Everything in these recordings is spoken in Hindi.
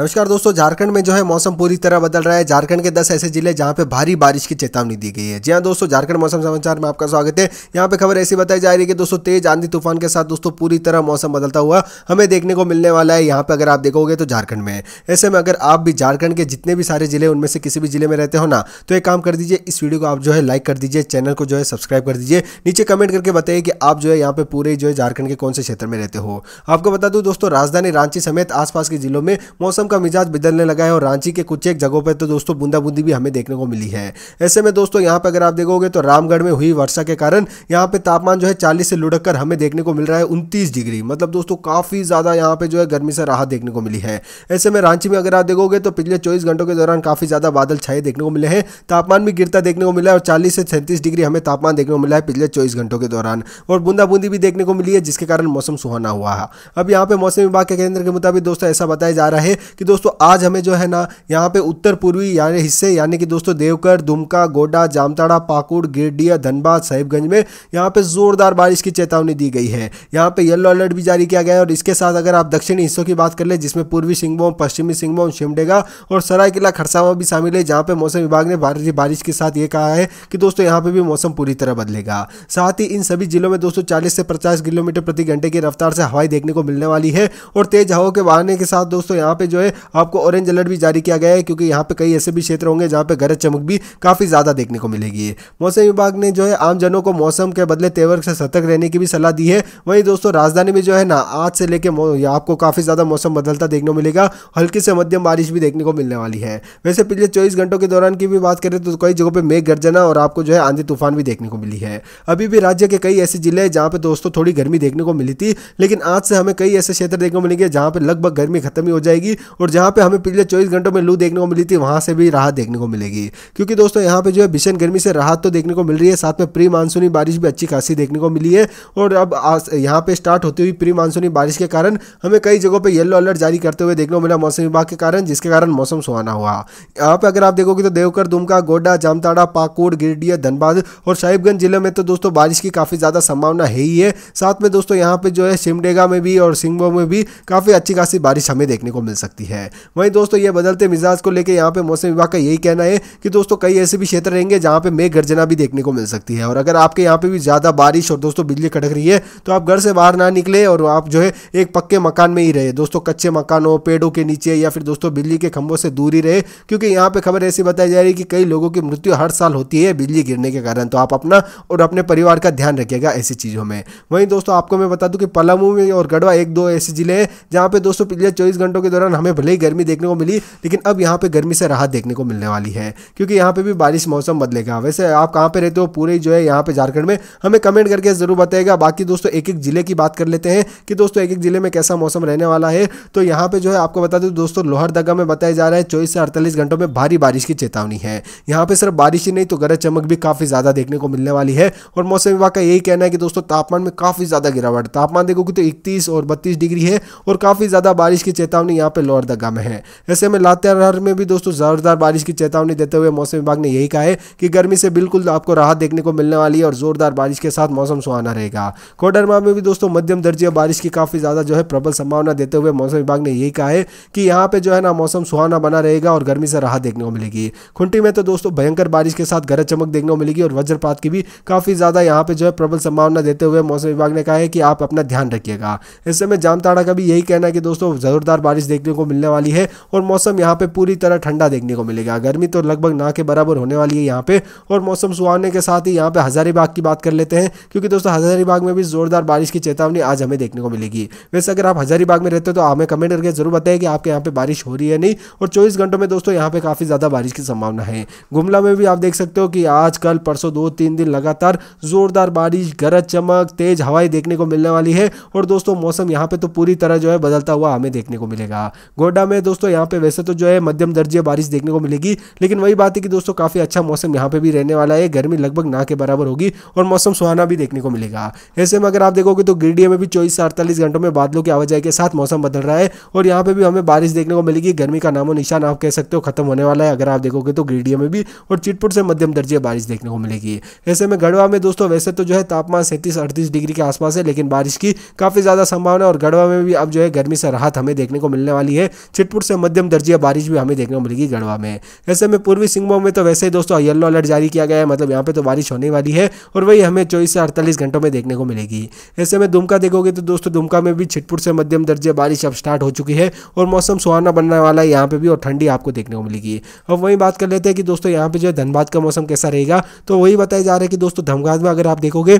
नमस्कार दोस्तों झारखंड में जो है मौसम पूरी तरह बदल रहा है झारखंड के 10 ऐसे जिले जहां पे भारी बारिश की चेतावनी दी गई है जी हाँ दोस्तों झारखंड मौसम समाचार में आपका स्वागत है यहां पे खबर ऐसी बताई जा रही है कि दोस्तों तेज आंधी तूफान के साथ दोस्तों पूरी तरह मौसम बदलता हुआ हमें देखने को मिलने वाला है यहाँ पे अगर आप देखोगे तो झारखंड में ऐसे में अगर आप भी झारखंड के जितने भी सारे जिले उनमें से किसी भी जिले में रहते हो ना तो एक काम कर दीजिए इस वीडियो को आप जो है लाइक कर दीजिए चैनल को जो है सब्सक्राइब कर दीजिए नीचे कमेंट करके बताइए कि आप जो है यहाँ पे पूरे जो है झारखंड के कौन से क्षेत्र में रहते हो आपको बता दूँ दोस्तों राजधानी रांची समेत आसपास के जिलों में मौसम का मिजाज बदलने लगा है और रांची के कुछ एक जगहों पर तो दोस्तों बूंदा बूंदी भी हमें देखने को मिली है ऐसे में दोस्तों यहाँ पर अगर आप देखोगे तो रामगढ़ में हुई वर्षा के कारण यहाँ पे तापमान जो है चालीस से लुढ़क हमें देखने को मिल रहा है उनतीस डिग्री मतलब दोस्तों काफ़ी ज़्यादा यहाँ पे जो है गर्मी से राहत देखने को मिली है ऐसे में रांची में अगर आप देखोगे तो पिछले चौबीस घंटों के दौरान काफ़ी ज़्यादा बादल छाए देखने को मिले हैं तापमान भी गिरता देखने को मिला है और चालीस से सैंतीस डिग्री हमें तापमान देखने को मिला है पिछले चौबीस घंटों के दौरान और बूंदा बूंदी भी देखने को मिली है जिसके कारण मौसम सुहाना हुआ है अब यहाँ पे मौसम विभाग के केंद्र के मुताबिक दोस्तों ऐसा बताया जा रहा है कि दोस्तों आज हमें जो है ना यहाँ पे उत्तर पूर्वी यानी हिस्से यानी कि दोस्तों देवकर दुमका गोडा जामताड़ा पाकुड़ गिरडिया धनबाद साहिबगंज में यहाँ पे जोरदार बारिश की चेतावनी दी गई है यहाँ पे येलो अलर्ट भी जारी किया गया है और इसके साथ अगर आप दक्षिणी हिस्सों की बात कर ले जिसमें पूर्वी सिंहभूम पश्चिमी सिंहभूम शिमडेगा और सरायकिला खरसावा भी शामिल है जहाँ पे मौसम विभाग ने भारी बारिश के साथ ये कहा है कि दोस्तों यहाँ पे भी मौसम पूरी तरह बदलेगा साथ ही इन सभी जिलों में दोस्तों चालीस से पचास किलोमीटर प्रति घंटे की रफ्तार से हवाई देखने को मिलने वाली है और तेज हवाओं के बहाने के साथ दोस्तों यहाँ पे जो है आपको ऑरेंज अलर्ट भी जारी किया गया है क्योंकि यहाँ पे कई ऐसे भी क्षेत्र होंगे जहाँ पे गरज चमक भी काफ़ी ज़्यादा देखने को मिलेगी मौसम विभाग ने जो है आमजनों को मौसम के बदले तेवर से सतर्क रहने की भी सलाह दी है वहीं दोस्तों राजधानी में जो है ना आज से लेके आपको काफ़ी ज़्यादा मौसम बदलता देखने को मिलेगा हल्की से मध्यम बारिश भी देखने को मिलने वाली है वैसे पिछले चौबीस घंटों के दौरान की भी बात करें तो कई जगहों पर मेघ गर्जना और आपको जो है आंधी तूफान भी देखने को मिली है अभी भी राज्य के कई ऐसे जिले हैं जहाँ पे दोस्तों थोड़ी गर्मी देखने को मिली थी लेकिन आज से हमें कई ऐसे क्षेत्र देखने को मिलेंगे जहाँ पे लगभग गर्मी खत्म ही हो जाएगी और जहाँ पे हमें पिछले चौबीस घंटों में लू देखने को मिली थी वहाँ से भी राहत देखने को मिलेगी क्योंकि दोस्तों यहाँ पे जो है भीषण गर्मी से राहत तो देखने को मिल रही है साथ में प्री मानसूनी बारिश भी अच्छी खासी देखने को मिली है और अब यहाँ पे स्टार्ट होती हुई प्री मानसूनी बारिश के कारण हमें कई जगहों पर येलो अलर्ट जारी करते हुए देखने को मिला मौसम विभाग के कारण जिसके कारण मौसम सुहाना हुआ यहाँ पर अगर आप देखोगे तो देवकर दुमका गोड्डा जामताड़ा पाकुड़ गिरडिया धनबाद और साहिबगंज जिले में तो दोस्तों बारिश की काफ़ी ज़्यादा संभावना है ही है साथ में दोस्तों यहाँ पर जो है सिमडेगा में भी और सिंगबो में भी काफ़ी अच्छी खासी बारिश हमें देखने को मिल सकती है सकती है वहीं दोस्तों ये बदलते मिजाज को लेकर यहाँ पे मौसम विभाग का यही कहना है कि दोस्तों कई ऐसे भी क्षेत्र रहेंगे जहाँ पे मेघ गर्जना भी देखने को मिल सकती है और अगर आपके यहाँ पे भी ज़्यादा बारिश और दोस्तों बिजली कटक रही है तो आप घर से बाहर ना निकले और आप जो है एक पक्के मकान में ही रहे दोस्तों कच्चे मकानों पेड़ों के नीचे या फिर दोस्तों बिजली के खंभों से दूर ही रहे क्योंकि यहाँ पर खबर ऐसी बताई जा रही है कि कई लोगों की मृत्यु हर साल होती है बिजली गिरने के कारण तो आप अपना और अपने परिवार का ध्यान रखिएगा ऐसी चीज़ों में वहीं दोस्तों आपको मैं बता दूँ कि पलामू में और गढ़वा एक दो ऐसे जिले हैं जहाँ पे दोस्तों पिछले चौबीस घंटों के दौरान हमें में भले ही गर्मी देखने को मिली लेकिन अब यहाँ पे गर्मी से राहत देखने को मिलने वाली है क्योंकि यहाँ पे भी बारिश मौसम बदलेगा वैसे आप कहाँ पे रहते हो पूरे जो है यहाँ पे झारखंड में हमें कमेंट करके जरूर बताएगा बाकी दोस्तों एक एक जिले की बात कर लेते हैं कि दोस्तों एक एक जिले में कैसा मौसम रहने वाला है तो यहाँ पे जो है आपको बता दें दोस्तों लोहरदगा में बताया जा रहा है चौबीस से अड़तालीस घंटों में भारी बारिश की चेतावनी है यहाँ पे सिर्फ बारिश ही नहीं तो गरज चमक भी काफ़ी ज़्यादा देखने को मिलने वाली है और मौसम विभाग का यही कहना है कि दोस्तों तापमान में काफ़ी ज़्यादा गिरावट तापमान देखोगे तो इकतीस और बत्तीस डिग्री है और काफ़ी ज़्यादा बारिश की चेतावनी यहाँ पे लोहर और द गम है ऐसे में लातेहार में भी दोस्तों जोरदार बारिश की चेतावनी देते हुए मौसम विभाग ने यही कहा है कि गर्मी से बिल्कुल आपको राहत देखने को मिलने वाली है और जोरदार बारिश के साथ मौसम सुहाना रहेगा कोडरमा में भी दोस्तों मध्यम दर्जे बारिश की काफ़ी ज़्यादा जो है प्रबल संभावना देते हुए मौसम विभाग ने यही कहा है कि यहाँ पे जो है ना मौसम सुहाना बना रहेगा और गर्मी से राहत देखने को मिलेगी खुंटी में तो दोस्तों भयंकर बारिश के साथ गरज चमक देखने को मिलेगी और वज्रपात की भी काफ़ी ज़्यादा यहाँ पे जो है प्रबल संभावना देते हुए मौसम विभाग ने कहा है कि आप अपना ध्यान रखिएगा ऐसे में जामताड़ा का भी यही कहना है कि दोस्तों जोरदार बारिश देखने को मिलने वाली है और मौसम यहाँ पे पूरी तरह ठंडा देखने को मिलेगा गर्मी तो लगभग ना के बराबर होने वाली है यहाँ पे और मौसम सुहाने के साथ ही यहाँ पे हज़ारीबाग की बात कर लेते हैं क्योंकि दोस्तों हज़ारीबाग में भी जोरदार बारिश की चेतावनी आज हमें देखने को मिलेगी वैसे अगर आप हज़ारीबाग में रहते हो तो हमें कमेंट करके जरूर बताए कि आपके यहाँ पे बारिश हो रही है नहीं और चौबीस घंटों में दोस्तों यहाँ पे काफ़ी ज़्यादा बारिश की संभावना है गुमला में भी आप देख सकते हो कि आज कल परसों दो तीन दिन लगातार जोरदार बारिश गरज चमक तेज हवाएं देखने को मिलने वाली है और दोस्तों मौसम यहाँ पे तो पूरी तरह जो है बदलता हुआ हमें देखने को मिलेगा गोड्डा में दोस्तों यहाँ पे वैसे तो जो है मध्यम दर्जे बारिश देखने को मिलेगी लेकिन वही बात है कि दोस्तों काफ़ी अच्छा मौसम यहाँ पे भी रहने वाला है गर्मी लगभग ना के बराबर होगी और मौसम सुहाना भी देखने को मिलेगा ऐसे में अगर आप देखोगे तो गिरडीह में भी चौबीस से अड़तालीस घंटों में बादलों की आवाजाही के साथ मौसम बदल रहा है और यहाँ पे भी हमें बारिश देखने को मिलेगी गर्मी का नामो निशान आप कह सकते हो खत्म होने वाला है अगर आप देखोगे तो गिरडीह में भी और चिटपुट से मध्यम दर्जे बारिश देखने को मिलेगी ऐसे में गढ़वा में दोस्तों वैसे तो जो है तापमान सैंतीस अड़तीस डिग्री के आसपास है लेकिन बारिश की काफ़ी ज़्यादा संभावना और गढ़वा में भी अब जो है गर्मी से राहत हमें देखने को मिलने वाली है छिटपुट से मध्यम दर्जे बारिश भी हमें देखने को मिलेगी गढ़वा में ऐसे में पूर्वी सिंहभूम में तो वैसे ही दोस्तों येलो अलर्ट जारी किया गया है मतलब यहाँ पे तो बारिश होने वाली है और वही हमें चौबीस से अड़तालीस घंटों में देखने को मिलेगी ऐसे में दुमका देखोगे तो दोस्तों दुमका में भी छिटपुट से मध्यम दर्जे बारिश अब स्टार्ट हो चुकी है और मौसम सुहाना बनने वाला है यहाँ पे भी और ठंडी आपको देखने को मिलेगी अब वही बात कर लेते हैं कि दोस्तों यहाँ पे जो है धनबाद का मौसम कैसा रहेगा तो वही बताया जा रहा है कि दोस्तों धनबाद में अगर आप देखोगे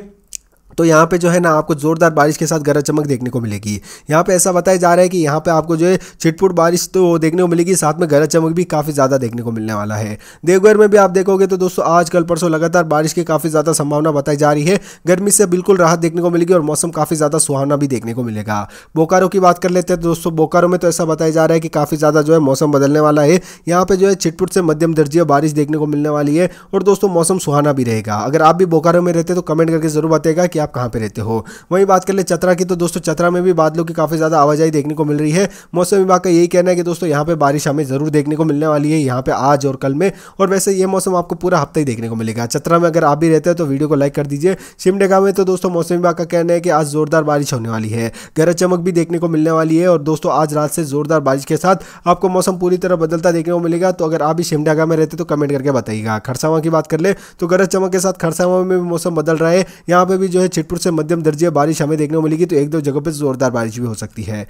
तो यहाँ पे जो है ना आपको ज़ोरदार बारिश के साथ गरज चमक देखने को मिलेगी यहाँ पे ऐसा बताया जा रहा है कि यहाँ पे आपको जो है छिटपुट बारिश तो देखने को मिलेगी साथ में गरज चमक भी काफ़ी ज़्यादा देखने को मिलने वाला है देवघर में भी आप देखोगे तो दोस्तों आज कल परसों लगातार बारिश की काफ़ी ज़्यादा संभावना बताई जा रही है गर्मी से बिल्कुल राहत देखने को मिलेगी और मौसम काफ़ी ज़्यादा सुहावना भी देखने को मिलेगा बोकारो की बात कर लेते हैं तो दोस्तों बोकारो में तो ऐसा बताया जा रहा है कि काफ़ी ज़्यादा जो है मौसम बदलने वाला है यहाँ पर जो है छिटपुट से मध्यम दर्जीय बारिश देखने को मिलने वाली है और दोस्तों मौसम सुहाना भी रहेगा अगर आप भी बोकारो में रहते तो कमेंट करके ज़रूर बताएगा कि आप कहाँ पर रहते हो वहीं बात कर ले चतरा की तो दोस्तों चतरा में भी बादलों की काफ़ी ज़्यादा आवाजाही देखने को मिल रही है मौसम विभाग का यही कहना है कि दोस्तों यहाँ पर बारिश हमें ज़रूर देखने को मिलने वाली है यहाँ पर आज और कल में और वैसे ये मौसम आपको पूरा हफ्ता ही देखने को मिलेगा चतरा में अगर आप भी रहते हैं तो वीडियो को लाइक कर दीजिए सिमडेगा में तो दोस्तों मौसम विभाग का कहना है कि आज जोरदार बारिश होने वाली है गरज चमक भी देखने को मिलने वाली है और दोस्तों आज रात से जोरदार बारिश के साथ आपको मौसम पूरी तरह बदलता देखने को मिलेगा तो अगर आप भी शिमडागा में रहते तो कमेंट करके बताइएगा खरसावा की बात कर ले तो गरज चमक के साथ खरसावा में भी मौसम बदल रहा है यहाँ पर भी जो है छिटपुर से मध्यम दर्जे बारिश हमें देखने को मिलेगी तो एक दो जगह पर जोरदार बारिश भी हो सकती है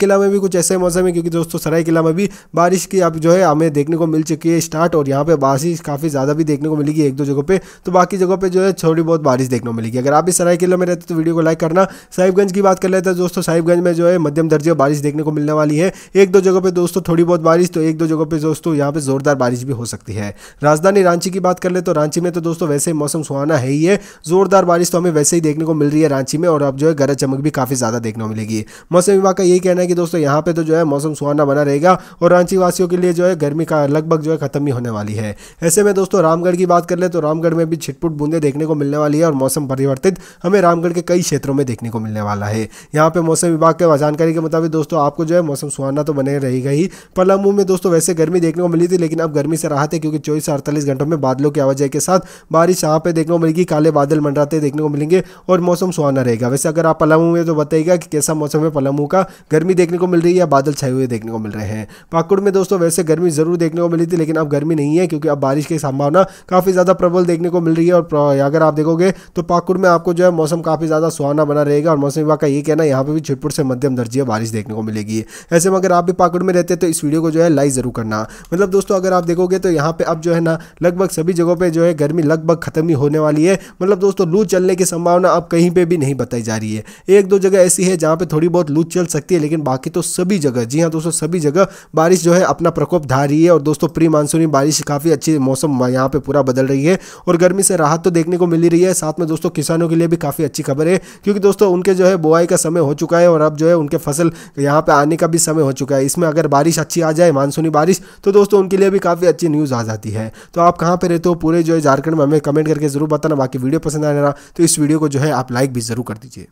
किला में भी कुछ ऐसे मौसम है क्योंकि दोस्तों किला में भी बारिश की अब जो है हमें देखने को मिल चुकी है स्टार्ट और यहाँ पर बारिश काफ़ी ज़्यादा भी देखने को मिलेगी एक दो जगह पर तो बाकी जगह पर जो है थोड़ी बहुत बारिश देखने को मिलेगी अगर आप भी किला में रहते तो वीडियो को लाइक करना साहिबगंज की बात कर लेते हैं दोस्तों साहिबगंज में जो है मध्यम दर्जे बारिश देखने को मिलने वाली है एक दो जगह पर दोस्तों थोड़ी बहुत बारिश तो एक दो जगह पर दोस्तों यहाँ पर जोरदार बारिश भी हो सकती है राजधानी रांची की बात कर ले तो रांची में तो दोस्तों वैसे ही मौसम सुहाना है ही है जोरदार बारिश तो हमें वैसे ही ही देखने को मिल रही है रांची में और अब जो है गरज चमक भी काफ़ी ज़्यादा देखने को मिलेगी मौसम विभाग का यही कहना है कि दोस्तों यहाँ पर तो जो है मौसम सुहाना बना रहेगा और रांची वासियों के लिए जो है गर्मी का लगभग जो है खत्म ही होने वाली है ऐसे में दोस्तों रामगढ़ की बात कर ले तो रामगढ़ में भी छिटपुट बूंदे देखने को मिलने वाली है और मौसम परिवर्तित हमें रामगढ़ के कई क्षेत्रों में देखने को मिलने वाला है यहाँ पे मौसम विभाग के जानकारी के मुताबिक दोस्तों आपको जो है मौसम सुहाना तो बने रहेगा ही पलामू में दोस्तों वैसे गर्मी देखने को मिली थी लेकिन अब गर्मी से राहत है क्योंकि चौबीस से अड़तालीस घंटों में बादलों की आवाजाही के साथ बारिश यहाँ पे देखने को मिलेगी काले बादल मंडराते देखने को मिलेंगे और मौसम सुहाना रहेगा वैसे अगर आप पलामू में तो बताइएगा कि कैसा मौसम है पलामू का गर्मी देखने को मिल रही है या बादल छाए हुए देखने को मिल रहे हैं पाकुड़ में दोस्तों वैसे गर्मी ज़रूर देखने को मिली थी लेकिन अब गर्मी नहीं है क्योंकि अब बारिश की संभावना काफ़ी ज़्यादा प्रबल देखने को मिल रही है और अगर आप देखोगे तो पाकुड़ में आपको जो है मौसम काफ़ी ज़्यादा सुहाना बना रहेगा और मौसम विभाग का ये कहना यहाँ पर भी छिटपुट से मध्यम दर्जे बारिश देखने को मिलेगी ऐसे में अगर आप भी पाकुड़ में रहते तो इस वीडियो को जो है लाइक ज़रूर करना मतलब दोस्तों अगर आप देखोगे तो यहाँ पे अब जो है ना लगभग सभी जगहों पर जो है गर्मी लगभग खत्म ही होने वाली है मतलब दोस्तों लू चलने की संभावना संभावना अब कहीं पे भी नहीं बताई जा रही है एक दो जगह ऐसी है जहाँ पे थोड़ी बहुत लू चल सकती है लेकिन बाकी तो सभी जगह जी हाँ दोस्तों सभी जगह बारिश जो है अपना प्रकोप धार रही है और दोस्तों प्री मानसूनी बारिश काफ़ी अच्छी मौसम यहाँ पे पूरा बदल रही है और गर्मी से राहत तो देखने को मिल रही है साथ में दोस्तों किसानों के लिए भी काफ़ी अच्छी खबर है क्योंकि दोस्तों उनके जो है बुआई का समय हो चुका है और अब जो है उनके फसल यहाँ पर आने का भी समय हो चुका है इसमें अगर बारिश अच्छी आ जाए मानसूनी बारिश तो दोस्तों उनके लिए भी काफ़ी अच्छी न्यूज़ आ जाती है तो आप कहाँ पर रहते हो पूरे जो है झारखंड में हमें कमेंट करके जरूर बताना बाकी वीडियो पसंद रहा तो इस वीडियो को जो है आप लाइक भी ज़रूर कर दीजिए